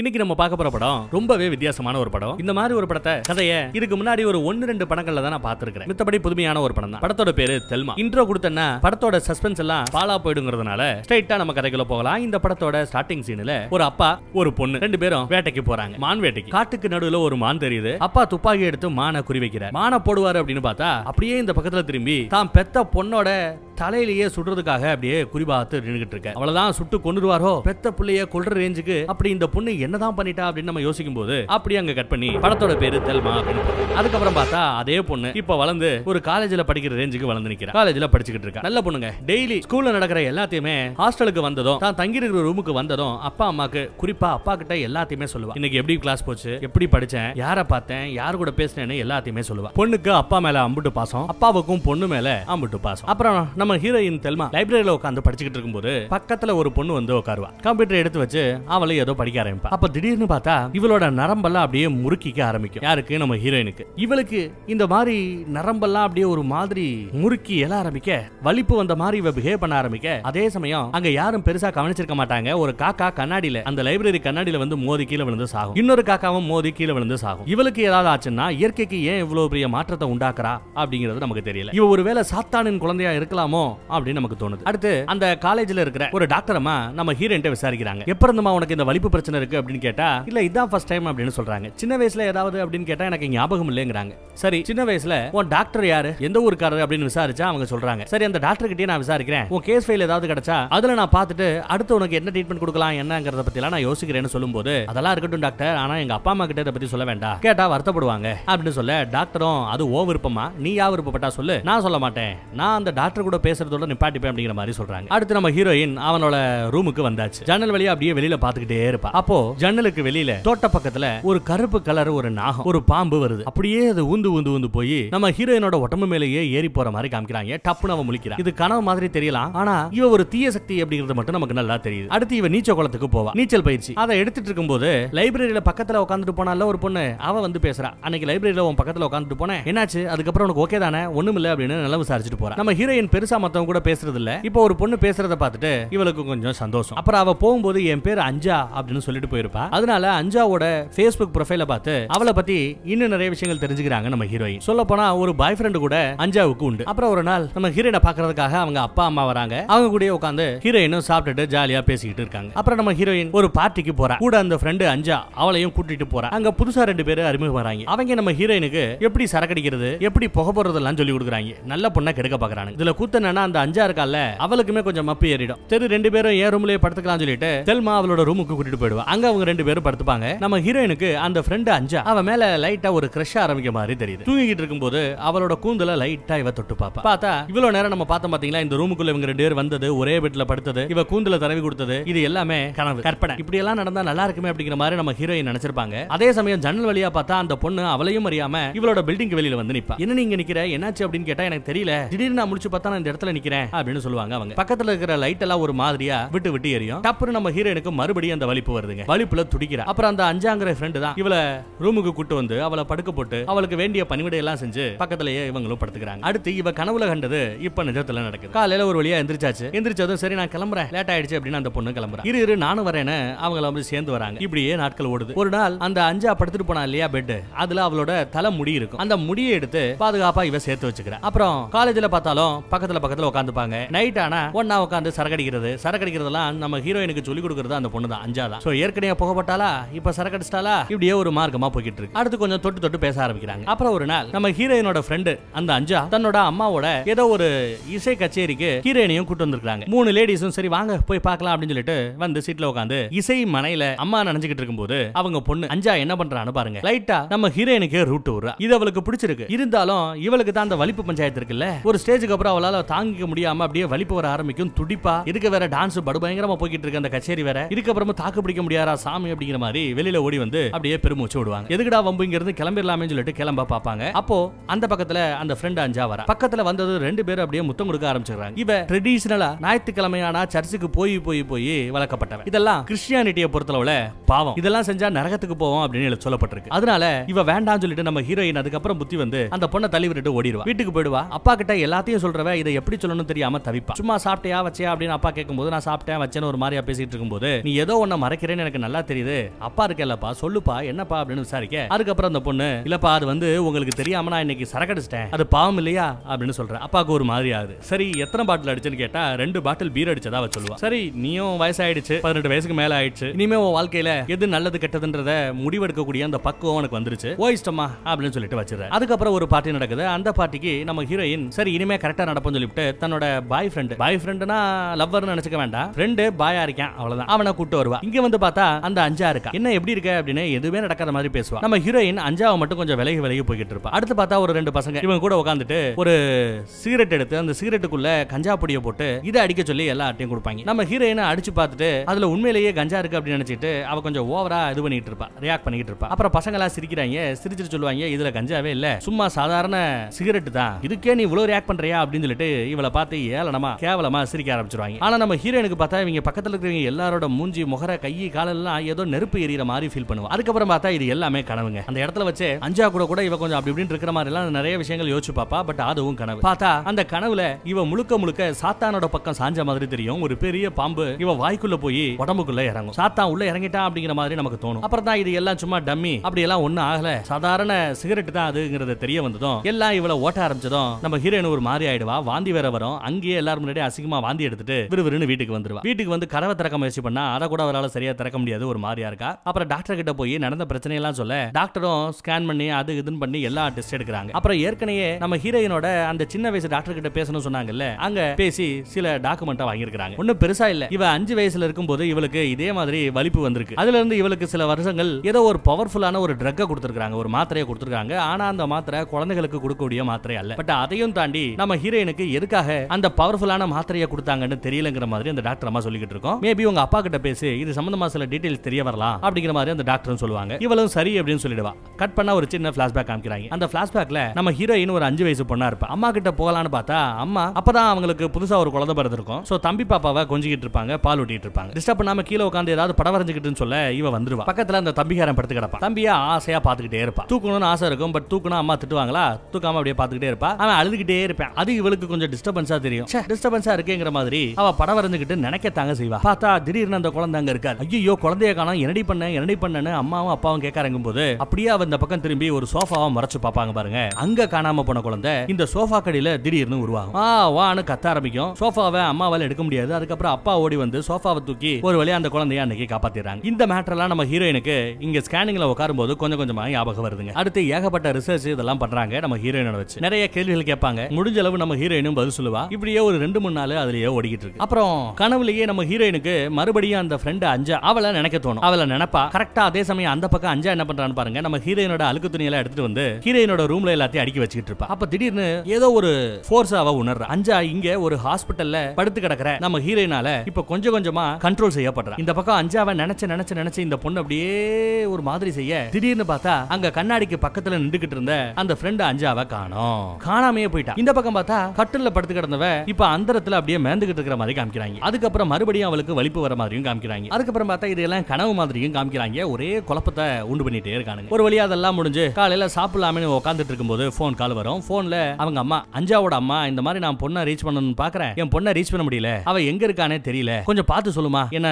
இன்னைக்கு நம்ம பார்க்க போற படம் ரொம்பவே வித்தியாசமான ஒரு படம் இந்த மாதிரி ஒரு படத்தை கதைய இதுக்கு முன்னாடி ஒரு ஒன்னு ரெண்டு படங்கள்ல தான் நான் பாத்துருக்கேன் மித்தபடி புதுமையான ஒரு படம் தான் படத்தோட பேரு தெல்மா இன்ட்ரோ கொடுத்தனா படத்தோட சஸ்பென்ஸ் எல்லாம் பாலா போயிடுங்கிறதுனால ஸ்ட்ரைட்டா நம்ம கதைக்குள்ள போகலாம் இந்த படத்தோட ஸ்டார்டிங் சீன்ல ஒரு அப்பா ஒரு பொண்ணு ரெண்டு பேரும் வேட்டைக்கு போறாங்க மான் வேட்டைக்கு காட்டுக்கு நடுவுல ஒரு மான் தெரியுது அப்பா துப்பாக்கி எடுத்து மானை குறி வைக்கிறார் மானை போடுவாரு அப்படின்னு பார்த்தா அப்படியே இந்த பக்கத்துல திரும்பி தான் பெத்த பொண்ணோட தலையிலேயே சுடுறதுக்காக அப்படியே குறிபாத்து நின்றுகிட்டு இருக்கேன் அவ்வளவுதான் சுட்டு கொண்டுருவாரோ பெத்த பிள்ளைய கொள்ற ரேஞ்சுக்கு அப்படி இந்த பொண்ணு என்னதான் பண்ணிட்டா அப்படின்னு நம்ம யோசிக்கும் போது அப்படியே அங்க கட் பண்ணி படத்தோட பேரு தெல்மா அதுக்கப்புறம் பார்த்தா அதே பொண்ணு இப்ப வளர்ந்து ஒரு காலேஜ்ல படிக்கிற ரேஞ்சுக்கு வளர்ந்து நிக்கிறா காலேஜ்ல படிச்சுக்கிட்டு இருக்கா நல்ல பொண்ணுங்க டெய்லி ஸ்கூல்ல நடக்கிற எல்லாத்தையுமே ஹாஸ்டலுக்கு வந்ததும் தான் தங்கி இருக்கிற ரூமுக்கு வந்ததும் அப்பா அம்மாக்கு குறிப்பா அப்பா கிட்ட எல்லாத்தையுமே சொல்லுவா இன்னைக்கு எப்படி கிளாஸ் போச்சு எப்படி படிச்சேன் யார பார்த்தேன் யார் கூட பேசினேன்னு எல்லாத்தையுமே சொல்லுவா பொண்ணுக்கு அப்பா மேல அம்புட்டு பாசம் அப்பாவுக்கும் பொண்ணு மேல அம்புட்டு பாசம் அப்புறம் நம்ம ஹீரோயின் தெல்மா லைப்ரரியில உட்காந்து படிச்சுட்டு இருக்கும்போது பக்கத்துல ஒரு பொண்ணு வந்து உட்காருவா கம்ப்யூட்டர் எடுத்து வச்சு அவளை ஏதோ படிக்க ஆரம்பிப்பா அப்ப திடீர்னு பார்த்தா இவளோட நரம்பெல்லாம் அப்படியே முறுக்கிக்க ஆரம்பிக்கும் யாருக்கு நம்ம ஹீரோயினுக்கு இவளுக்கு இந்த மாதிரி நரம்பெல்லாம் அப்படியே ஒரு மாதிரி முறுக்கி எல ஆரம்பிக்க வலிப்பு வந்த மாதிரி இவ பிஹேவ் பண்ண ஆரம்பிக்க அதே சமயம் அங்க யாரும் பெருசா கவனிச்சிருக்க மாட்டாங்க ஒரு காக்கா கண்ணாடியில அந்த லைப்ரரி கண்ணாடியில வந்து மோதி கீழே விழுந்து சாகும் இன்னொரு காக்காவும் மோதி கீழே விழுந்து சாகும் இவளுக்கு ஏதாவது ஆச்சுன்னா இயற்கைக்கு ஏன் இவ்வளவு பெரிய மாற்றத்தை உண்டாக்குறா அப்படிங்கிறது நமக்கு தெரியல இவ ஒருவேளை சாத்தானின் குழந்தையா இருக்கலாமோ இருக்கலாமோ அப்படின்னு நமக்கு தோணுது அடுத்து அந்த காலேஜ்ல இருக்கிற ஒரு டாக்டரமா நம்ம ஹீரோயின் விசாரிக்கிறாங்க எப்ப இருந்துமா உனக்கு இந்த வலிப்பு பிரச்சனை இருக்கு அப்படின்னு கேட்டா இல்ல இதான் ஃபர்ஸ்ட் டைம் அப்படின்னு சொல்றாங்க சின்ன வயசுல ஏதாவது அப்படின்னு கேட்டா எனக்கு ஞாபகம் இல்லைங்கிறாங்க சரி சின்ன வயசுல உன் டாக்டர் யாரு எந்த ஊருக்காரர் அப்படின்னு விசாரிச்சா அவங்க சொல்றாங்க சரி அந்த டாக்டர் கிட்டே நான் விசாரிக்கிறேன் உன் கேஸ் ஃபைல் ஏதாவது கிடைச்சா அதுல நான் பார்த்துட்டு அடுத்து உனக்கு என்ன ட்ரீட்மெண்ட் கொடுக்கலாம் என்னங்கிறத பத்தி நான் யோசிக்கிறேன்னு சொல்லும்போது அதெல்லாம் இருக்கட்டும் டாக்டர் ஆனா எங்க அப்பா அம்மா கிட்ட இதை பத்தி சொல்ல வேண்டாம் கேட்டா வருத்தப்படுவாங்க அப்படின்னு சொல்ல டாக்டரும் அது ஓ விருப்பமா நீ யா விருப்பப்பட்டா சொல்லு நான் சொல்ல மாட்டேன் நான் அந்த டாக்டர் கூட பேசுறதோட நிப்பாட்டிப்பேன் அப்படிங்கிற மாதிரி சொல்றாங்க அடுத்து நம்ம ஹீரோயின் அவனோட ரூமுக்கு வந்தாச்சு ஜன்னல் வழியா அப்படியே வெளியில பாத்துக்கிட்டே இருப்பா அப்போ ஜன்னலுக்கு வெளியில தோட்ட பக்கத்துல ஒரு கருப்பு கலர் ஒரு நாகம் ஒரு பாம்பு வருது அப்படியே அது ஊந்து ஊந்து ஊந்து போய் நம்ம ஹீரோயினோட உடம்பு மேலேயே ஏறி போற மாதிரி காமிக்கிறாங்க டப்புன்னு அவன் முழிக்கிறான் இது கனவு மாதிரி தெரியலாம் ஆனா இவ ஒரு தீய சக்தி அப்படிங்கறது மட்டும் நமக்கு நல்லா தெரியுது அடுத்து இவ நீச்சல் குளத்துக்கு போவா நீச்சல் பயிற்சி அதை எடுத்துட்டு இருக்கும் போது லைப்ரரியில பக்கத்துல உட்காந்துட்டு போனால ஒரு பொண்ணு அவ வந்து பேசுறா அன்னைக்கு லைப்ரரியில உன் பக்கத்துல உட்காந்துட்டு போனேன் என்னாச்சு அதுக்கப்புறம் உனக்கு ஓகே தானே ஒண்ணும் இல்ல அப்படின்னு நல்லா விசாரிச்சுட்டு போறா நம்ம ஹீரோயின் பெருசா பெருசா மத்தவங்க கூட பேசுறது இல்ல இப்ப ஒரு பொண்ணு பேசுறத பாத்துட்டு இவளுக்கு கொஞ்சம் சந்தோஷம் அப்புறம் அவ போகும்போது என் பேர் அஞ்சா அப்படின்னு சொல்லிட்டு போயிருப்பா அதனால அஞ்சாவோட பேஸ்புக் ப்ரொஃபைல பார்த்து அவளை பத்தி இன்னும் நிறைய விஷயங்கள் தெரிஞ்சுக்கிறாங்க நம்ம ஹீரோயின் சொல்ல போனா ஒரு பாய் ஃப்ரெண்டு கூட அஞ்சாவுக்கு உண்டு அப்புறம் ஒரு நாள் நம்ம ஹீரோயினை பாக்குறதுக்காக அவங்க அப்பா அம்மா வராங்க அவங்க கூட உட்காந்து ஹீரோயினும் சாப்பிட்டுட்டு ஜாலியா பேசிக்கிட்டு இருக்காங்க அப்புறம் நம்ம ஹீரோயின் ஒரு பார்ட்டிக்கு போறா கூட அந்த ஃப்ரெண்டு அஞ்சா அவளையும் கூட்டிட்டு போறா அங்க புதுசா ரெண்டு பேரும் அறிமுகம் வராங்க அவங்க நம்ம ஹீரோயினுக்கு எப்படி சரக்கடிக்கிறது எப்படி புகை போறதெல்லாம் சொல்லி கொடுக்குறாங்க நல்ல பொண்ணா கெடுக்க பாக்குறாங்க இதுல கூத்த என்னன்னா அந்த அஞ்சா இருக்கால அவளுக்குமே கொஞ்சம் மப்பு ஏறிடும் சரி ரெண்டு பேரும் ஏன் ரூம்லயே படுத்துக்கலாம் சொல்லிட்டு தெல்மா அவளோட ரூமுக்கு கூட்டிட்டு போயிடுவா அங்க அவங்க ரெண்டு பேரும் படுத்துப்பாங்க நம்ம ஹீரோயினுக்கு அந்த ஃப்ரெண்டு அஞ்சா அவ மேல லைட்டா ஒரு கிரஷ் ஆரம்பிக்க மாதிரி தெரியுது தூங்கிட்டு இருக்கும்போது அவளோட கூந்தல லைட்டா இவ தொட்டு பாப்பா பார்த்தா இவ்வளவு நேரம் நம்ம பார்த்தோம் பாத்தீங்களா இந்த ரூமுக்குள்ள இவங்க ரெண்டு பேர் வந்தது ஒரே பெட்ல படுத்தது இவ கூந்தல தரவி கொடுத்தது இது எல்லாமே கனவு கற்பனை இப்படி எல்லாம் நடந்தா நல்லா இருக்குமே அப்படிங்கிற மாதிரி நம்ம ஹீரோயின் நினைச்சிருப்பாங்க அதே சமயம் ஜன்னல் வழியா பார்த்தா அந்த பொண்ணு அவளையும் அறியாம இவளோட பில்டிங் வெளியில வந்து நிப்பா என்ன நீங்க நிக்கிற என்னாச்சு அப்படின்னு கேட்டா எனக்கு தெரியல திடீர்னு நான் முடிச்சு பார்த்தா நான் இந்த இடத்துல நிக்கிறேன் அப்படின்னு சொல்லுவாங்க அவங்க பக்கத்துல இருக்கிற லைட் எல்லாம் ஒரு மாதிரியா விட்டு விட்டு எரியும் டப்புனு நம்ம ஹீரோயினுக்கு மறுபடியும் அந்த வலிப்பு வருதுங்க வலிப்புல துடிக்கிறா அப்புறம் அந்த அஞ்சாங்கிற ஃப்ரெண்டு தான் இவளை ரூமுக்கு கூட்டு வந்து அவளை படுக்க போட்டு அவளுக்கு வேண்டிய பணிவிடை எல்லாம் செஞ்சு பக்கத்திலேயே இவங்களும் படுத்துக்கிறாங்க அடுத்து இவ கனவுல கண்டது இப்ப நிஜத்துல நடக்குது காலையில ஒரு வழியா எந்திரிச்சாச்சு எந்திரிச்சதும் சரி நான் கிளம்புறேன் லேட் ஆயிடுச்சு அப்படின்னு அந்த பொண்ணு கிளம்புறேன் இரு இரு நானும் வரேன்னு அவங்கள வந்து சேர்ந்து வராங்க இப்படியே நாட்கள் ஓடுது ஒரு நாள் அந்த அஞ்சா படுத்துட்டு போனா இல்லையா பெட் அதுல அவளோட தலை முடி இருக்கும் அந்த முடியை எடுத்து பாதுகாப்பா இவ சேர்த்து வச்சுக்கிறேன் அப்புறம் காலேஜ்ல பார்த்தாலும் பக்கத்துல பக்கத்துல பக்கத்துல உட்காந்துப்பாங்க நைட் ஆனா ஒன்னா உட்காந்து சரக்கடிக்கிறது சரக்கடிக்கிறதெல்லாம் நம்ம ஹீரோயினுக்கு சொல்லி கொடுக்கறது அந்த பொண்ணு தான் அஞ்சாதான் சோ ஏற்கனவே புகப்பட்டாலா இப்ப சரக்கடிச்சிட்டாலா இப்படியே ஒரு மார்க்கமா போய்கிட்டு இருக்கு அடுத்து கொஞ்சம் தொட்டு தொட்டு பேச ஆரம்பிக்கிறாங்க அப்புறம் ஒரு நாள் நம்ம ஹீரோயினோட ஃப்ரெண்டு அந்த அஞ்சா தன்னோட அம்மாவோட ஏதோ ஒரு இசை கச்சேரிக்கு ஹீரோயினையும் கூட்டு வந்திருக்காங்க மூணு லேடிஸும் சரி வாங்க போய் பார்க்கலாம் அப்படின்னு சொல்லிட்டு வந்து சீட்ல உட்காந்து இசை மனையில அம்மா நினைச்சுக்கிட்டு இருக்கும்போது அவங்க பொண்ணு அஞ்சா என்ன பண்றான்னு பாருங்க லைட்டா நம்ம ஹீரோயினுக்கு ரூட் விடுறா இது அவளுக்கு பிடிச்சிருக்கு இருந்தாலும் இவளுக்கு தான் அந்த வலிப்பு பஞ்சாயத்து இருக்குல்ல ஒரு ஸ்டேஜுக்கு அப்புறம் அவளால தாங்கிக்க முடியாம அப்படியே வலிப்பு வர ஆரம்பிக்கும் துடிப்பா இதுக்கு வேற டான்ஸ் படு பயங்கரமா போய்கிட்டு இருக்க அந்த கச்சேரி வேற இதுக்கப்புறமா தாக்கு பிடிக்க முடியாரா சாமி அப்படிங்கிற மாதிரி வெளியில ஓடி வந்து அப்படியே பெருமூச்சு விடுவாங்க எதுக்குடா வம்புங்கிறது கிளம்பிடலாமே சொல்லிட்டு கிளம்ப பாப்பாங்க அப்போ அந்த பக்கத்துல அந்த ஃப்ரெண்ட் அஞ்சா வர பக்கத்துல வந்தது ரெண்டு பேரும் அப்படியே முத்தம் கொடுக்க ஆரம்பிச்சுறாங்க இவ ட்ரெடிஷனலா ஞாயிற்றுக்கிழமையான சர்ச்சுக்கு போய் போய் போய் வளர்க்கப்பட்டவ இதெல்லாம் கிறிஸ்டியானிட்டியை பொறுத்தளவுல பாவம் இதெல்லாம் செஞ்சா நரகத்துக்கு போவோம் அப்படின்னு சொல்லப்பட்டிருக்கு அதனால இவ வேண்டாம் சொல்லிட்டு நம்ம ஹீரோயின் அதுக்கப்புறம் புத்தி வந்து அந்த பொண்ணை தள்ளி விட்டுட்டு ஓடிடுவா வீட்டுக்கு போயிடுவா அப்பா கிட்ட எல்லாத்தையும் சொல்றவ இதை எப்படி சொல்லணும் தெரியாம தவிப்பா சும்மா சாப்பிட்டியா வச்சியா அப்படின்னு அப்பா கேட்கும்போது நான் சாப்பிட்டேன் வச்சேன்னு ஒரு மாதிரியா பேசிட்டு இருக்கும்போது நீ ஏதோ ஒன்னு மறைக்கிறேன்னு எனக்கு நல்லா தெரியுது அப்பா இருக்கேல்லப்பா சொல்லுப்பா என்னப்பா அப்படின்னு விசாரிக்க அதுக்கப்புறம் அந்த பொண்ணு இல்லப்பா அது வந்து உங்களுக்கு தெரியாம நான் இன்னைக்கு சரக்கடிச்சிட்டேன் அது பாவம் இல்லையா அப்படின்னு சொல்றேன் அப்பாவுக்கு ஒரு மாதிரி ஆகுது சரி எத்தனை பாட்டில் அடிச்சுன்னு கேட்டா ரெண்டு பாட்டில் பீர் அடிச்சதா சொல்லுவா சரி நீயும் வயசாயிடுச்சு பதினெட்டு வயசுக்கு மேல ஆயிடுச்சு இனிமே உன் வாழ்க்கையில எது நல்லது கெட்டதுன்றத முடிவெடுக்கக்கூடிய அந்த பக்குவம் உனக்கு வந்துருச்சு ஓ இஷ்டமா அப்படின்னு சொல்லிட்டு வச்சிருக்க அதுக்கப்புறம் ஒரு பாட்டி நடக்குது அந்த பாட்டிக்கு நம்ம ஹீரோயின் சரி இனிமே கரெக்டா நடப்போம் சொல்லி சொல்லிவிட்டு தன்னோட பாய் ஃப்ரெண்டு பாய் ஃப்ரெண்டுனா லவ்வர்னு நினைச்சுக்க வேண்டாம் ஃப்ரெண்டு பாயா இருக்கான் அவ்வளவுதான் அவனை கூட்டு வருவா இங்க வந்து பார்த்தா அந்த அஞ்சா இருக்கா என்ன எப்படி இருக்க அப்படின்னு எதுவுமே நடக்காத மாதிரி பேசுவா நம்ம ஹீரோயின் அஞ்சாவை மட்டும் கொஞ்சம் விலகி விலகி போய்கிட்டு இருப்பா அடுத்து பார்த்தா ஒரு ரெண்டு பசங்க இவங்க கூட உட்காந்துட்டு ஒரு சிகரெட் எடுத்து அந்த சிகரெட்டுக்குள்ள கஞ்சா பொடியை போட்டு இதை அடிக்க சொல்லி எல்லார்ட்டையும் கொடுப்பாங்க நம்ம ஹீரோயினை அடிச்சு பார்த்துட்டு அதுல உண்மையிலேயே கஞ்சா இருக்கு அப்படின்னு நினைச்சிட்டு அவ கொஞ்சம் ஓவரா இது பண்ணிட்டு இருப்பா ரியாக்ட் பண்ணிட்டு இருப்பா அப்புறம் பசங்க எல்லாம் சிரிக்கிறாங்க சிரிச்சிட்டு சொல்லுவாங்க இதுல கஞ்சாவே இல்ல சும்மா சாதாரண சிகரெட் தான் இதுக்கே நீ இவ்வளவு ரியாக்ட் பண்றியா அப்படின்னு சொல்லிட்டு இவளை பார்த்து ஏளனமா கேவலமா சிரிக்க ஆரம்பிச்சிருவாங்க ஆனா நம்ம ஹீரோனுக்கு பார்த்தா இவங்க பக்கத்துல இருக்கிறவங்க எல்லாரோட மூஞ்சி முகர கை காலெல்லாம் ஏதோ நெருப்பு எரியற மாதிரி ஃபீல் பண்ணுவோம் அதுக்கப்புறம் பார்த்தா இது எல்லாமே கனவுங்க அந்த இடத்துல வச்சு அஞ்சா கூட கூட இவ கொஞ்சம் அப்படி இப்படின்னு இருக்கிற மாதிரி எல்லாம் நிறைய விஷயங்கள் யோசிச்சு பாப்பா பட் அதுவும் கனவு பார்த்தா அந்த கனவுல இவ முழுக்க முழுக்க சாத்தானோட பக்கம் சாஞ்ச மாதிரி தெரியும் ஒரு பெரிய பாம்பு இவ வாய்க்குள்ள போய் உடம்புக்குள்ள இறங்கும் சாத்தான் உள்ள இறங்கிட்டா அப்படிங்கிற மாதிரி நமக்கு தோணும் அப்புறம் தான் இது எல்லாம் சும்மா டம்மி அப்படி எல்லாம் ஒன்னும் ஆகல சாதாரண சிகரெட் தான் அதுங்கிறத தெரிய வந்ததும் எல்லாம் இவ்வளவு ஓட்ட ஆரம்பிச்சதும் நம்ம ஹீரோயின் ஒரு மாதிரி ஆயிடுவா வாந்தி வாந்தி வேற வரும் அங்கேயே எல்லாரும் முன்னாடி அசிங்கமா வாந்தி எடுத்துட்டு விறுவிறுன்னு வீட்டுக்கு வந்துருவா வீட்டுக்கு வந்து கதவை திறக்க முயற்சி பண்ணா அதை கூட அவரால் சரியா திறக்க முடியாது ஒரு மாதிரியா இருக்கா அப்புறம் டாக்டர் கிட்ட போய் நடந்த எல்லாம் சொல்ல டாக்டரும் ஸ்கேன் பண்ணி அது இதுன்னு பண்ணி எல்லா டெஸ்ட் எடுக்கிறாங்க அப்புறம் ஏற்கனவே நம்ம ஹீரோயினோட அந்த சின்ன வயசு டாக்டர் கிட்ட பேசணும் சொன்னாங்கல்ல அங்க பேசி சில டாக்குமெண்டா வாங்கியிருக்காங்க ஒன்னும் பெருசா இல்ல இவ அஞ்சு வயசுல இருக்கும் போது இவளுக்கு இதே மாதிரி வலிப்பு வந்திருக்கு அதுல இருந்து இவளுக்கு சில வருஷங்கள் ஏதோ ஒரு பவர்ஃபுல்லான ஒரு ட்ரக் கொடுத்துருக்காங்க ஒரு மாத்திரையை கொடுத்துருக்காங்க ஆனா அந்த மாத்திரை குழந்தைகளுக்கு கொடுக்கக்கூடிய மாத்திரை அல்ல பட் அதையும் தாண்டி நம்ம ஹீரோயினுக்கு எதுக்காக அந்த பவர்ஃபுல்லான மாத்திரையை கொடுத்தாங்கன்னு தெரியலங்கிற மாதிரி அந்த டாக்டர் அம்மா சொல்லிக்கிட்டு இருக்கோம் மேபி உங்க அப்பா கிட்ட பேசி இது சம்பந்தமா சில டீடைல்ஸ் தெரிய வரலாம் அப்படிங்கிற மாதிரி அந்த டாக்டரும் சொல்லுவாங்க இவளும் சரி அப்படின்னு சொல்லிடுவா கட் பண்ணா ஒரு சின்ன பிளாஷ்பேக் காமிக்கிறாங்க அந்த பிளாஷ்பேக்ல நம்ம ஹீரோயின் ஒரு அஞ்சு வயசு பொண்ணா இருப்பா அம்மா கிட்ட போகலான்னு பார்த்தா அம்மா அப்பதான் அவங்களுக்கு புதுசா ஒரு குழந்தை பிறந்திருக்கும் சோ தம்பி பாப்பாவை கொஞ்சிக்கிட்டு இருப்பாங்க பால் ஊட்டிட்டு இருப்பாங்க டிஸ்டர்ப் பண்ணாம கீழே உட்காந்து ஏதாவது படம் வரைஞ்சுக்கிட்டுன்னு சொல்ல இவ வந்துருவா பக்கத்துல அந்த தம்பிகாரம் படுத்து கிடப்பா தம்பியா ஆசையா பாத்துக்கிட்டே இருப்பா தூக்கணும்னு ஆசை இருக்கும் பட் தூக்கணும் அம்மா திட்டுவாங்களா தூக்காம அப்படியே பாத்துக்கிட்டே இருப்பா அவன் அழுதுகிட்டே இருப்பேன் அது இவளுக்கு கொஞ்சம் கொஞ்சம் டிஸ்டர்பன்ஸா தெரியும் டிஸ்டர்பன்ஸா இருக்குங்கிற மாதிரி அவ படம் வரைஞ்சுக்கிட்டு தாங்க செய்வா பார்த்தா திடீர்னு அந்த குழந்தை அங்க இருக்காரு ஐயோ குழந்தைய காணும் என்னடி பண்ண என்னடி பண்ணனு அம்மாவும் அப்பாவும் கேட்க போது அப்படியே அவ இந்த பக்கம் திரும்பி ஒரு சோஃபாவை மறைச்சு பாப்பாங்க பாருங்க அங்க காணாம போன குழந்தை இந்த சோஃபா கடியில திடீர்னு உருவாகும் ஆ வான்னு கத்த ஆரம்பிக்கும் சோஃபாவை அம்மாவால எடுக்க முடியாது அதுக்கப்புறம் அப்பா ஓடி வந்து சோஃபாவை தூக்கி ஒரு வழியா அந்த குழந்தைய அன்னைக்கு காப்பாத்திடுறாங்க இந்த மேட்டர்லாம் நம்ம ஹீரோயினுக்கு இங்க ஸ்கேனிங்ல உட்காரும் போது கொஞ்சம் கொஞ்சமா ஞாபகம் வருதுங்க அடுத்து ஏகப்பட்ட ரிசர்ச் இதெல்லாம் பண்றாங்க நம்ம ஹீரோயினோட வச்சு நிறைய கேள்விகள் கேட்பாங்க முடிஞ்ச அளவு நம்ம ஹீரோயின் ஹீரோயினும் பதில் சொல்லுவா இப்படியே ஒரு ரெண்டு மூணு நாள் அதுலயே ஓடிக்கிட்டு இருக்கு அப்புறம் கனவுலயே நம்ம ஹீரோயினுக்கு மறுபடியும் அந்த ஃப்ரெண்ட் அஞ்சா அவளை நினைக்க தோணும் அவளை நினைப்பா கரெக்டா அதே சமயம் அந்த பக்கம் அஞ்சா என்ன பண்றான்னு பாருங்க நம்ம ஹீரோயினோட அழுக்கு துணியெல்லாம் எடுத்துட்டு வந்து ஹீரோயினோட ரூம்ல எல்லாத்தையும் அடுக்கி வச்சுக்கிட்டு இருப்பா அப்ப திடீர்னு ஏதோ ஒரு ஃபோர்ஸ் அவ உணர்றா அஞ்சா இங்க ஒரு ஹாஸ்பிட்டல்ல படுத்து கிடக்குற நம்ம ஹீரோயினால இப்ப கொஞ்சம் கொஞ்சமா கண்ட்ரோல் செய்யப்படுறா இந்த பக்கம் அஞ்சாவ நினைச்சு நினைச்சு நினைச்சு இந்த பொண்ணு அப்படியே ஒரு மாதிரி செய்ய திடீர்னு பார்த்தா அங்க கண்ணாடிக்கு பக்கத்துல நின்றுகிட்டு இருந்த அந்த ஃப்ரெண்ட் அஞ்சாவை காணும் காணாமையே போயிட்டா இந்த பக்கம் பார்த்தா கட்டு கட்டில படுத்து கிடந்தவ இப்ப அந்தரத்துல அப்படியே மேந்துகிட்டு இருக்கிற மாதிரி காமிக்கிறாங்க அதுக்கப்புறம் மறுபடியும் அவளுக்கு வலிப்பு வர மாதிரியும் காமிக்கிறாங்க அதுக்கப்புறம் பார்த்தா இதெல்லாம் கனவு மாதிரியும் காமிக்கிறாங்க ஒரே குழப்பத்தை உண்டு பண்ணிட்டே இருக்காங்க ஒரு வழியா அதெல்லாம் முடிஞ்சு காலையில சாப்பிடலாமே உட்காந்துட்டு இருக்கும்போது போன் கால் வரும் போன்ல அவங்க அம்மா அஞ்சாவோட அம்மா இந்த மாதிரி நான் பொண்ணை ரீச் பண்ணணும்னு பாக்குறேன் என் பொண்ணை ரீச் பண்ண முடியல அவ எங்க இருக்கானே தெரியல கொஞ்சம் பார்த்து சொல்லுமா என்ன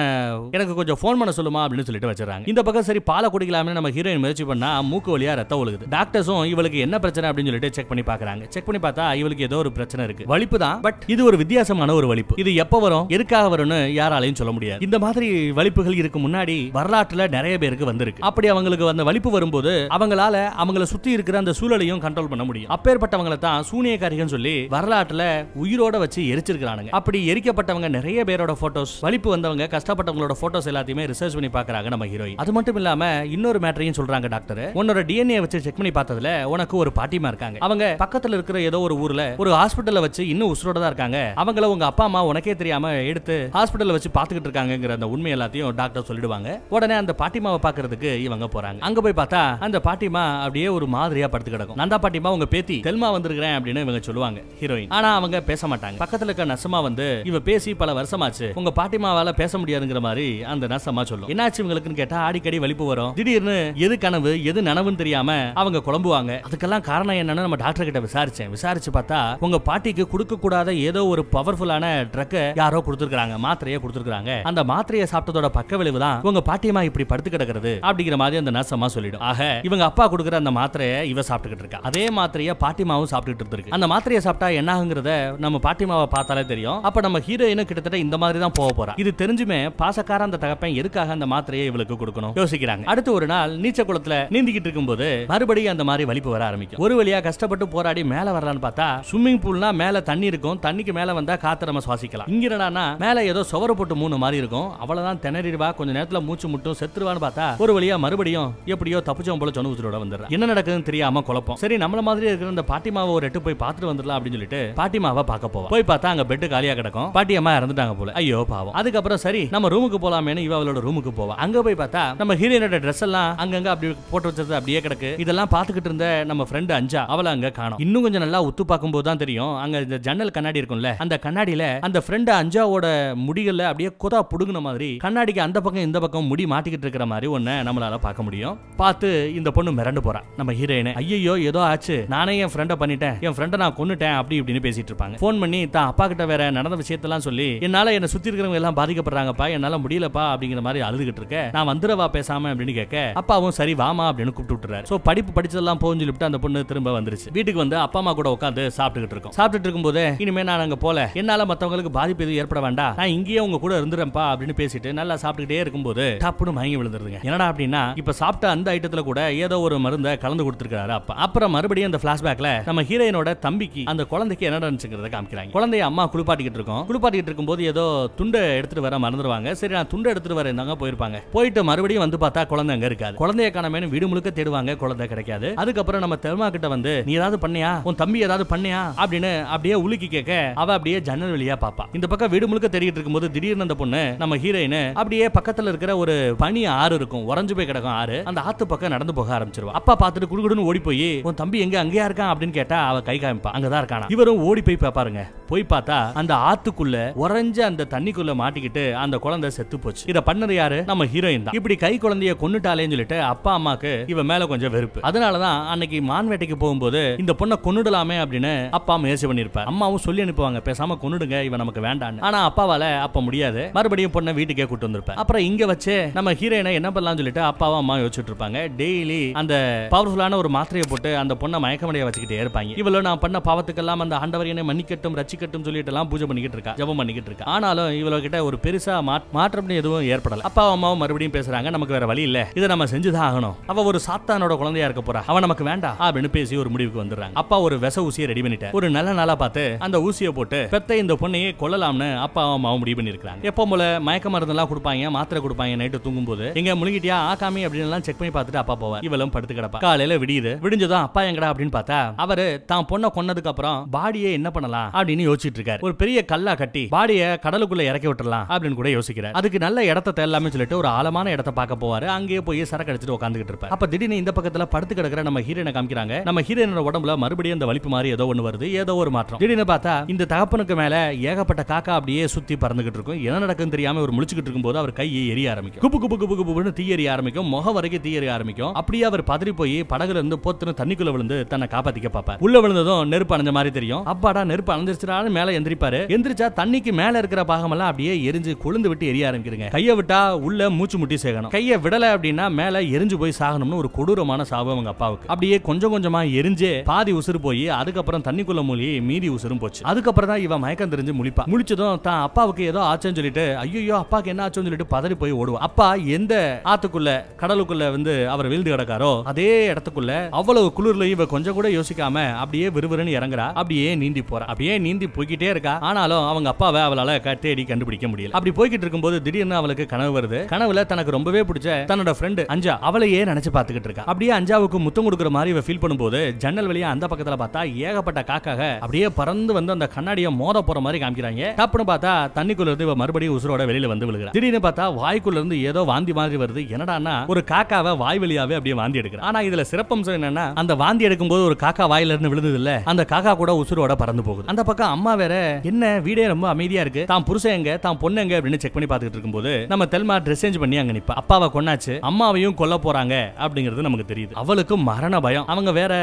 எனக்கு கொஞ்சம் போன் பண்ண சொல்லுமா அப்படின்னு சொல்லிட்டு வச்சிருக்காங்க இந்த பக்கம் சரி பாலை குடிக்கலாமே நம்ம ஹீரோயின் முயற்சி பண்ணா மூக்கு வழியா ரத்தம் ஒழுகுது டாக்டர்ஸும் இவளுக்கு என்ன பிரச்சனை அப்படின்னு சொல்லிட்டு செக் பண்ணி பாக்குறாங்க செக் பண்ணி பார்த்தா இவளுக்கு ஏதோ ஒரு பிரச்சனை இருக்கு இருக்கு வலிப்பு தான் பட் இது ஒரு வித்தியாசமான ஒரு வலிப்பு இது எப்ப வரும் எதுக்காக வரும்னு யாராலையும் சொல்ல முடியாது இந்த மாதிரி வலிப்புகள் இருக்கு முன்னாடி வரலாற்றுல நிறைய பேருக்கு வந்திருக்கு அப்படி அவங்களுக்கு அந்த வலிப்பு வரும்போது அவங்களால அவங்கள சுத்தி இருக்கிற அந்த சூழலையும் கண்ட்ரோல் பண்ண முடியும் அப்பேற்பட்டவங்களை தான் சூனியக்காரிகள் சொல்லி வரலாற்றுல உயிரோட வச்சு எரிச்சிருக்கிறானுங்க அப்படி எரிக்கப்பட்டவங்க நிறைய பேரோட போட்டோஸ் வலிப்பு வந்தவங்க கஷ்டப்பட்டவங்களோட போட்டோஸ் எல்லாத்தையுமே ரிசர்ச் பண்ணி பாக்குறாங்க நம்ம ஹீரோயின் அது மட்டும் இல்லாம இன்னொரு மேட்டரையும் சொல்றாங்க டாக்டர் உன்னோட டிஎன்ஏ வச்சு செக் பண்ணி பார்த்ததுல உனக்கு ஒரு பாட்டிமா இருக்காங்க அவங்க பக்கத்துல இருக்கிற ஏதோ ஒரு ஊர்ல ஒரு ஹாஸ்பிட்டல்ல வச்சு இன்னும் உசுரோட தான் இருக்காங்க அவங்கள உங்க அப்பா அம்மா உனக்கே தெரியாம எடுத்து ஹாஸ்பிட்டல்ல வச்சு பாத்துக்கிட்டு இருக்காங்கிற அந்த உண்மை எல்லாத்தையும் டாக்டர் சொல்லிடுவாங்க உடனே அந்த பாட்டிமாவை பாக்குறதுக்கு இவங்க போறாங்க அங்க போய் பார்த்தா அந்த பாட்டிமா அப்படியே ஒரு மாதிரியா படுத்து கிடக்கும் நந்தா பாட்டிமா உங்க பேத்தி தெல்மா வந்திருக்கிறேன் அப்படின்னு இவங்க சொல்லுவாங்க ஹீரோயின் ஆனா அவங்க பேச மாட்டாங்க பக்கத்துல இருக்க நசமா வந்து இவ பேசி பல வருஷமாச்சு உங்க பாட்டிமாவால பேச முடியாதுங்கிற மாதிரி அந்த நசமா சொல்லும் என்னாச்சு இவங்களுக்குன்னு கேட்டா அடிக்கடி வலிப்பு வரும் திடீர்னு எது கனவு எது நனவுன்னு தெரியாம அவங்க குழம்புவாங்க அதுக்கெல்லாம் காரணம் என்னன்னு நம்ம டாக்டர் கிட்ட விசாரிச்சேன் விசாரிச்சு பார்த்தா உங்க பாட்டி நோயாளிக்கு கொடுக்கக்கூடாத ஏதோ ஒரு பவர்ஃபுல்லான ட்ரக்கை யாரோ கொடுத்துருக்காங்க மாத்திரையை கொடுத்துருக்காங்க அந்த மாத்திரையை சாப்பிட்டதோட பக்க விளைவு தான் உங்க பாட்டியமா இப்படி படுத்து கிடக்கிறது அப்படிங்கிற மாதிரி அந்த நர்சம்மா சொல்லிடும் ஆக இவங்க அப்பா கொடுக்குற அந்த மாத்திரையை இவ சாப்பிட்டுக்கிட்டு இருக்கா அதே மாத்திரையை பாட்டிமாவும் சாப்பிட்டுட்டு இருக்கு அந்த மாத்திரையை சாப்பிட்டா என்னங்கிறத நம்ம பாட்டிமாவை பார்த்தாலே தெரியும் அப்ப நம்ம ஹீரோயினும் கிட்டத்தட்ட இந்த மாதிரி தான் போக போறா இது தெரிஞ்சுமே பாசக்கார அந்த தகப்பன் எதுக்காக அந்த மாத்திரையை இவளுக்கு கொடுக்கணும் யோசிக்கிறாங்க அடுத்து ஒரு நாள் நீச்ச குளத்துல நீந்திக்கிட்டு இருக்கும்போது மறுபடியும் அந்த மாதிரி வலிப்பு வர ஆரம்பிக்கும் ஒரு வழியா கஷ்டப்பட்டு போராடி மேல வரலான்னு பார்த்தா ஸ்விம்மிங் பூல்னா மேல தண்ணி இருக்கும் தண்ணிக்கு மேல வந்தா காத்து நம்ம சுவாசிக்கலாம் இங்க என்னடானா மேல ஏதோ சுவர போட்டு மூணு மாதிரி இருக்கும் அவ்வளவுதான் திணறிடுவா கொஞ்ச நேரத்துல மூச்சு முட்டும் செத்துருவான்னு பார்த்தா ஒரு வழியா மறுபடியும் எப்படியோ தப்பிச்சோம் போல சொன்ன உசுரோட வந்துடுறா என்ன நடக்குதுன்னு தெரியாம குழப்பம் சரி நம்மள மாதிரி இருக்கிற அந்த பாட்டிமாவை ஒரு எட்டு போய் பார்த்துட்டு வந்துடலாம் அப்படின்னு சொல்லிட்டு பாட்டிமாவை பார்க்க போவோம் போய் பார்த்தா அங்க பெட்டு காலியா கிடக்கும் பாட்டியம்மா இறந்துட்டாங்க போல ஐயோ பாவம் அதுக்கப்புறம் சரி நம்ம ரூமுக்கு போலாமேனு இவ அவளோட ரூமுக்கு போவா அங்க போய் பார்த்தா நம்ம ஹீரோயினோட ட்ரெஸ் எல்லாம் அங்கங்க அப்படி போட்டு வச்சது அப்படியே கிடக்கு இதெல்லாம் பாத்துக்கிட்டு இருந்த நம்ம ஃப்ரெண்டு அஞ்சா அவளை அங்க காணும் இன்னும் கொஞ்சம் நல்லா உத்து பார்க்கும்போது தான் தெரியும் அங்க அவங்க இந்த ஜன்னல் கண்ணாடி இருக்கும்ல அந்த கண்ணாடியில அந்த ஃப்ரெண்ட் அஞ்சாவோட முடிகள்ல அப்படியே குதா புடுங்கின மாதிரி கண்ணாடிக்கு அந்த பக்கம் இந்த பக்கம் முடி மாட்டிக்கிட்டு இருக்கிற மாதிரி ஒன்னு நம்மளால பார்க்க முடியும் பார்த்து இந்த பொண்ணு மிரண்டு போறான் நம்ம ஹீரோயினை ஐயோ ஏதோ ஆச்சு நானே என் ஃப்ரெண்ட பண்ணிட்டேன் என் ஃப்ரெண்ட நான் கொண்டுட்டேன் அப்படி இப்படின்னு பேசிட்டு இருப்பாங்க ஃபோன் பண்ணி தான் அப்பா கிட்ட வேற நடந்த விஷயத்தெல்லாம் சொல்லி என்னால என்ன சுத்தி இருக்கிறவங்க எல்லாம் பாதிக்கப்படுறாங்கப்பா என்னால முடியலப்பா அப்படிங்கிற மாதிரி அழுதுகிட்டு இருக்க நான் வந்துடவா பேசாம அப்படின்னு கேட்க அப்பாவும் சரி வாமா அப்படின்னு கூப்பிட்டு விட்டுறாரு சோ படிப்பு படிச்சதெல்லாம் போகும்னு சொல்லிட்டு அந்த பொண்ணு திரும்ப வந்துருச்சு வீட்டுக்கு வந்து அப்பா அம்மா கூட உட்காந்து சாப்பிட்டுக்கிட்டு இருக்கோம் சாப்பிட்டு பார்த்துட்டு இருக்கும் போதே இனிமே நான் அங்க போல என்னால மத்தவங்களுக்கு பாதிப்பு எதுவும் ஏற்பட வேண்டாம் நான் இங்கேயே உங்க கூட இருந்துறேன்ப்பா அப்படின்னு பேசிட்டு நல்லா சாப்பிட்டுக்கிட்டே இருக்கும்போது டப்புன்னு மயங்கி விழுந்துருதுங்க என்னடா அப்படின்னா இப்ப சாப்பிட்ட அந்த ஐட்டத்துல கூட ஏதோ ஒரு மருந்தை கலந்து கொடுத்துருக்காரு அப்ப அப்புறம் மறுபடியும் அந்த பிளாஷ்பேக்ல நம்ம ஹீரோயினோட தம்பிக்கு அந்த குழந்தைக்கு என்னடா நடந்துச்சுங்கிறத காமிக்கிறாங்க குழந்தைய அம்மா குளிப்பாட்டிக்கிட்டு இருக்கோம் குளிப்பாட்டிக்கிட்டு இருக்கும்போது ஏதோ துண்டை எடுத்துட்டு வர மறந்துடுவாங்க சரி நான் துண்டை எடுத்துட்டு வர இருந்தாங்க போயிருப்பாங்க போயிட்டு மறுபடியும் வந்து பார்த்தா குழந்தை அங்க இருக்காது குழந்தைய காணமேனு வீடு முழுக்க தேடுவாங்க குழந்தை கிடைக்காது அதுக்கப்புறம் நம்ம தெருமா கிட்ட வந்து நீ ஏதாவது பண்ணியா உன் தம்பி ஏதாவது பண்ணியா அப்படின்னு அப்படியே உலுக்கி கேட்க அவ அப்படியே ஜன்னல் வழியா பாப்பா இந்த பக்கம் வீடு முழுக்க தெரியிட்டு போது திடீர்னு அந்த பொண்ணு நம்ம ஹீரோயின் அப்படியே பக்கத்துல இருக்கிற ஒரு பனி ஆறு இருக்கும் உறஞ்சு போய் கிடக்கும் ஆறு அந்த ஆத்து பக்கம் நடந்து போக ஆரம்பிச்சிருவா அப்பா பாத்துட்டு குடுகுடுன்னு ஓடி போய் உன் தம்பி எங்க அங்கேயா இருக்கான் அப்படின்னு கேட்டா அவ கை காமிப்பா அங்கதான் இருக்கானா இவரும் ஓடி போய் பாப்பாருங்க போய் பார்த்தா அந்த ஆத்துக்குள்ள உறைஞ்ச அந்த தண்ணிக்குள்ள மாட்டிக்கிட்டு அந்த குழந்தை செத்து போச்சு இதை பண்ணது யாரு நம்ம ஹீரோயின் தான் இப்படி கை குழந்தைய கொண்டுட்டாலேன்னு சொல்லிட்டு அப்பா அம்மாக்கு இவ மேல கொஞ்சம் வெறுப்பு அதனாலதான் அன்னைக்கு மான் வேட்டைக்கு போகும்போது இந்த பொண்ணை கொண்டுடலாமே அப்படின்னு அப்பா முயற்சி பண்ணியிருப்பேன் அம்மாவும் சொல்லி அனுப்புவாங்க பேசாம கொண்டுடுங்க இவன் நமக்கு வேண்டாம் ஆனா அப்பாவால அப்ப முடியாது மறுபடியும் பொண்ணை வீட்டுக்கே கூட்டு வந்திருப்பேன் அப்புறம் இங்க வச்சு நம்ம ஹீரோயினை என்ன பண்ணலாம்னு சொல்லிட்டு அப்பாவும் அம்மா யோசிச்சுட்டு இருப்பாங்க டெய்லி அந்த பவர்ஃபுல்லான ஒரு மாத்திரையை போட்டு அந்த பொண்ணை மயக்கமடைய வச்சுக்கிட்டே இருப்பாங்க இவ்வளவு நான் பண்ண பாவத்துக்கெல்லாம் அந்த ஆண்டவர் என்னை மன்னிக்கட்டும் ரச்சிக்கட்டும் சொல்லிட்டு எல்லாம் பூஜை பண்ணிக்கிட்டு இருக்கா ஜபம் பண்ணிக்கிட்டு இருக்கா ஆனாலும் இவ்வளவு கிட்ட ஒரு பெருசா மாற்றம் எதுவும் ஏற்படல அப்பா அம்மாவும் மறுபடியும் பேசுறாங்க நமக்கு வேற வழி இல்ல இதை நம்ம செஞ்சுதான் ஆகணும் அவ ஒரு சாத்தானோட குழந்தையா இருக்க போறா அவன் நமக்கு வேண்டாம் அப்படின்னு பேசி ஒரு முடிவுக்கு வந்துடுறாங்க அப்பா ஒரு விச ஊசியை ரெடி பண்ணிட்டேன் ஒரு நல்ல நாளா பார்த்து அந்த ஊசியை போட்டு பெத்த இந்த பொண்ணையே கொல்லலாம்னு அப்பா அம்மாவும் முடிவு பண்ணிருக்காங்க எப்போ போல மயக்க மருந்து எல்லாம் கொடுப்பாங்க மாத்திரை கொடுப்பாங்க நைட்டு தூங்கும் போது எங்க முழுகிட்டியா ஆகாமி அப்படின்னு எல்லாம் செக் பண்ணி பார்த்துட்டு அப்பா போவார் இவளும் படுத்து கிடப்பா காலையில விடியுது விடிஞ்சதும் அப்பா எங்கடா அப்படின்னு பார்த்தா அவரு தான் பொண்ணை கொன்னதுக்கு அப்புறம் பாடியை என்ன பண்ணலாம் அப்படின்னு யோசிச்சுட்டு இருக்காரு ஒரு பெரிய கல்லா கட்டி பாடிய கடலுக்குள்ள இறக்கி விட்டுலாம் அப்படின்னு கூட யோசிக்கிறார் அதுக்கு நல்ல இடத்த தேடலாமே சொல்லிட்டு ஒரு ஆழமான இடத்த பார்க்க போவாரு அங்கேயே போய் சரக்கு அடிச்சுட்டு உட்காந்துட்டு இருப்பார் அப்ப திடீர்னு இந்த பக்கத்துல படுத்து கிடக்கிற நம்ம ஹீரோனை காமிக்கிறாங்க நம்ம ஹீரோனோட உடம்புல மறுபடியும் அந்த வலிப்பு மாதிரி ஏதோ ஒன்று வருது ஏதோ ஒரு மாற்றம் திடீர்னு பார்த்தா இந்த தகப்பனுக்கு மேல ஏகப்பட்ட காக்கா அப்படியே சுத்தி பறந்துகிட்டு இருக்கும் என்ன நடக்கும் தெரியாம ஒரு முழிச்சுக்கிட்டு இருக்கும் போது அவர் கையை எரிய ஆரம்பிக்கும் குப்பு குப்பு குப்பு குப்புன்னு தீ எரிய ஆரம்பிக்கும் முக வரைக்கும் தீ எரிய ஆரம்பிக்கும் அப்படியே அவர் பதறி போய் படகுல இருந்து பொத்துன்னு தண்ணிக்குள்ள விழுந்து தன்னை காப்பாத்திக்க பாப்பா உள்ள விழுந்ததும் நெருப்பு அணைஞ்ச மாதிரி தெரியும் அப்பாடா நெருப்பு அணைஞ்சிருச்சுனாலும் மேல எந்திரிப்பாரு எந்திரிச்சா தண்ணிக்கு மேல இருக்கிற பாகமெல்லாம் அப்படியே எரிஞ்சு கொழுந்து விட்டு எரிய ஆரம்பிக்கிறங்க கையை விட்டா உள்ள மூச்சு முட்டி சேகணும் கையை விடல அப்படின்னா மேல எரிஞ்சு போய் சாகணும்னு ஒரு கொடூரமான சாபம் அவங்க அப்பாவுக்கு அப்படியே கொஞ்சம் கொஞ்சமா எரிஞ்சே பாதி உசுறு போய் அதுக்கப்புறம் தண்ணிக்குள்ள மூழ்கி மீதி உசரும் போச்சு அதுக்கப்புறம் தான் இவன் மயக்கம் தெரிஞ்சு முழிப்பா முடிச்சதும் தான் அப்பாவுக்கு ஏதோ ஆச்சுன்னு சொல்லிட்டு ஐயோ அப்பாவுக்கு என்ன ஆச்சுன்னு சொல்லிட்டு பதறி போய் ஓடுவா அப்பா எந்த ஆத்துக்குள்ள கடலுக்குள்ள வந்து அவர் வீழ்ந்து கிடக்காரோ அதே இடத்துக்குள்ள அவ்வளவு குளிர்ல இவ கொஞ்சம் கூட யோசிக்காம அப்படியே விறுவிறுன்னு இறங்குறா அப்படியே நீந்தி போறா அப்படியே நீந்தி போய்கிட்டே இருக்கா ஆனாலும் அவங்க அப்பாவை அவளால தேடி கண்டுபிடிக்க முடியல அப்படி போய்கிட்டு இருக்கும்போது திடீர்னு அவளுக்கு கனவு வருது கனவுல தனக்கு ரொம்பவே பிடிச்ச தன்னோட ஃப்ரெண்டு அஞ்சா அவளையே நினைச்சு பாத்துக்கிட்டு இருக்கா அப்படியே அஞ்சாவுக்கு முத்தம் கொடுக்குற மாதிரி இவ ஃபீல் பண்ணும்போது ஜன்னல் வழியா அந்த பக்கத்துல பார்த்தா ஏகப்பட்ட காக்காக அப்படியே பறந்து வந்து அந்த கண்ணாடியை மோத போற மாதிரி காமிக்கிறாங்க டப்புன்னு பார்த்தா தண்ணிக்குள்ள இருந்து இவ மறுபடியும் உசுரோட வெளியில வந்து விழுகிற திடீர்னு பார்த்தா வாய்க்குள்ள இருந்து ஏதோ வாந்தி மாதிரி வருது என்னடானா ஒரு காக்காவை வாய் வழியாவே அப்படியே வாந்தி எடுக்கிற ஆனா இதுல சிறப்பம்சம் என்னன்னா அந்த வாந்தி எடுக்கும் போது ஒரு காக்கா வாயில இருந்து விழுந்தது இல்ல அந்த காக்கா கூட உசுரோட பறந்து போகுது அந்த பக்கம் அம்மா வேற என்ன வீடே ரொம்ப அமைதியா இருக்கு தான் புருஷன் எங்க தான் பொண்ணு எங்க அப்படின்னு செக் பண்ணி பாத்துக்கிட்டு இருக்கும்போது நம்ம தெல்மா ட்ரெஸ் சேஞ்ச் பண்ணி அங்க நிப்பா அப்பாவை கொண்டாச்சு அம்மாவையும் கொல்ல போறாங்க அப்படிங்கிறது நமக்கு தெரியுது அவளுக்கு மரண பயம் அவங்க வேற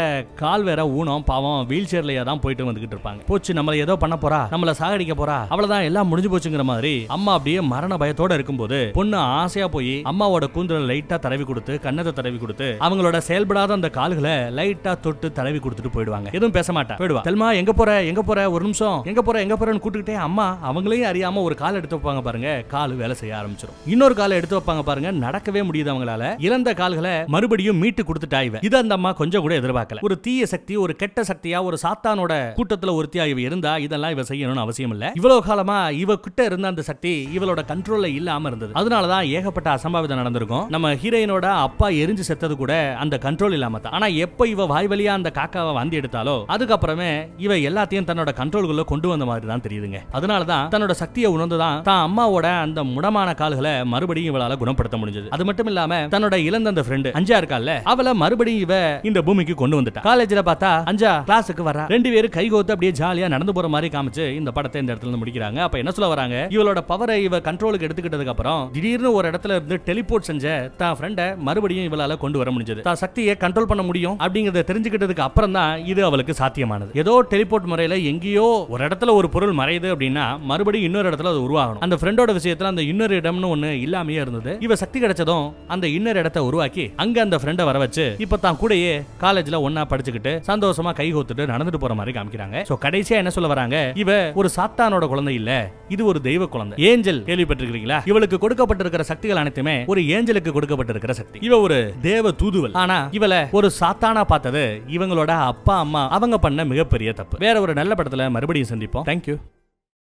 கால் வேற ஊனம் பாவம் வீல் சேர்லயே தான் போயிட்டு வந்து பார்த்துக்கிட்டு இருப்பாங்க போச்சு நம்மள ஏதோ பண்ண போறா நம்மள சாகடிக்க போறா அவ்வளவுதான் எல்லாம் முடிஞ்சு போச்சுங்கிற மாதிரி அம்மா அப்படியே மரண பயத்தோட இருக்கும்போது பொண்ணு ஆசையா போய் அம்மாவோட கூந்தல லைட்டா தடவி கொடுத்து கன்னத்தை தடவி கொடுத்து அவங்களோட செயல்படாத அந்த கால்களை லைட்டா தொட்டு தடவி கொடுத்துட்டு போயிடுவாங்க எதுவும் பேச மாட்டா போயிடுவா தெல்மா எங்க போற எங்க போற ஒரு நிமிஷம் எங்க போற எங்க போறேன்னு கூட்டுக்கிட்டே அம்மா அவங்களையும் அறியாம ஒரு கால் எடுத்து வைப்பாங்க பாருங்க கால் வேலை செய்ய ஆரம்பிச்சிடும் இன்னொரு காலை எடுத்து வைப்பாங்க பாருங்க நடக்கவே முடியுது அவங்களால இழந்த கால்களை மறுபடியும் மீட்டு கொடுத்துட்டா இவ அந்த அம்மா கொஞ்சம் கூட எதிர்பார்க்கல ஒரு தீய சக்தி ஒரு கெட்ட சக்தியா ஒரு சாத்தானோட கூட்டத்துல ஒருத்தியா இவ இருந்தா இதெல்லாம் இவ செய்யணும்னு அவசியம் இல்ல இவ்வளவு காலமா இவ கிட்ட இருந்த அந்த சக்தி இவளோட கண்ட்ரோல்ல இல்லாம இருந்தது அதனாலதான் ஏகப்பட்ட அசம்பாவிதம் நடந்திருக்கும் நம்ம ஹீரோயினோட அப்பா எரிஞ்சு செத்தது கூட அந்த கண்ட்ரோல் இல்லாம தான் ஆனா எப்ப இவ வாய் வழியா அந்த காக்காவை வாந்தி எடுத்தாலோ அதுக்கப்புறமே இவ எல்லாத்தையும் தன்னோட கண்ட்ரோல்குள்ள கொண்டு வந்த மாதிரி தான் தெரியுதுங்க அதனாலதான் தன்னோட சக்தியை உணர்ந்துதான் தான் அம்மாவோட அந்த முடமான கால்களை மறுபடியும் இவளால குணப்படுத்த முடிஞ்சது அது மட்டும் இல்லாம தன்னோட இழந்த அந்த ஃப்ரெண்டு அஞ்சா இல்ல அவளை மறுபடியும் இவ இந்த பூமிக்கு கொண்டு வந்துட்டா காலேஜ்ல பார்த்தா அஞ்சா கிளாஸுக்கு வர ரெண்டு பேரும் கை கோத்து அப்படியே ஜாலியா நடந்து போற மாதிரி காமிச்சு இந்த படத்தை இந்த இடத்துல இருந்து முடிக்கிறாங்க அப்ப என்ன சொல்ல வராங்க இவளோட பவரை இவ கண்ட்ரோலுக்கு எடுத்துக்கிட்டதுக்கு அப்புறம் திடீர்னு ஒரு இடத்துல இருந்து டெலிபோர்ட் செஞ்ச தான் ஃப்ரெண்டை மறுபடியும் இவளால கொண்டு வர முடிஞ்சது தான் சக்தியை கண்ட்ரோல் பண்ண முடியும் அப்படிங்கறத தெரிஞ்சுக்கிட்டதுக்கு அப்புறம் தான் இது அவளுக்கு சாத்தியமானது ஏதோ டெலிபோர்ட் முறையில எங்கேயோ ஒரு இடத்துல ஒரு பொருள் மறையுது அப்படின்னா மறுபடியும் இன்னொரு இடத்துல அது உருவாகணும் அந்த ஃப்ரெண்டோட விஷயத்துல அந்த இன்னொரு இடம்னு ஒண்ணு இல்லாமையே இருந்தது இவ சக்தி கிடைச்சதும் அந்த இன்னொரு இடத்தை உருவாக்கி அங்க அந்த ஃப்ரெண்டை வர வச்சு இப்ப தான் கூடயே காலேஜ்ல ஒன்னா படிச்சுக்கிட்டு சந்தோஷமா கை கைகோத்துட்டு நடந்துட்டு போற மாதிரி காமிக்கிறாங்க ஆரம்பிக்கிறாங்க சோ கடைசியா என்ன சொல்ல வராங்க இவ ஒரு சாத்தானோட குழந்தை இல்ல இது ஒரு தெய்வ குழந்தை ஏஞ்சல் கேள்விப்பட்டிருக்கிறீங்களா இவளுக்கு கொடுக்கப்பட்டிருக்கிற சக்திகள் அனைத்துமே ஒரு ஏஞ்சலுக்கு கொடுக்கப்பட்டிருக்கிற சக்தி இவ ஒரு தேவ தூதுவல் ஆனா இவள ஒரு சாத்தானா பார்த்தது இவங்களோட அப்பா அம்மா அவங்க பண்ண மிகப்பெரிய தப்பு வேற ஒரு நல்ல படத்துல மறுபடியும் சந்திப்போம் தேங்க்யூ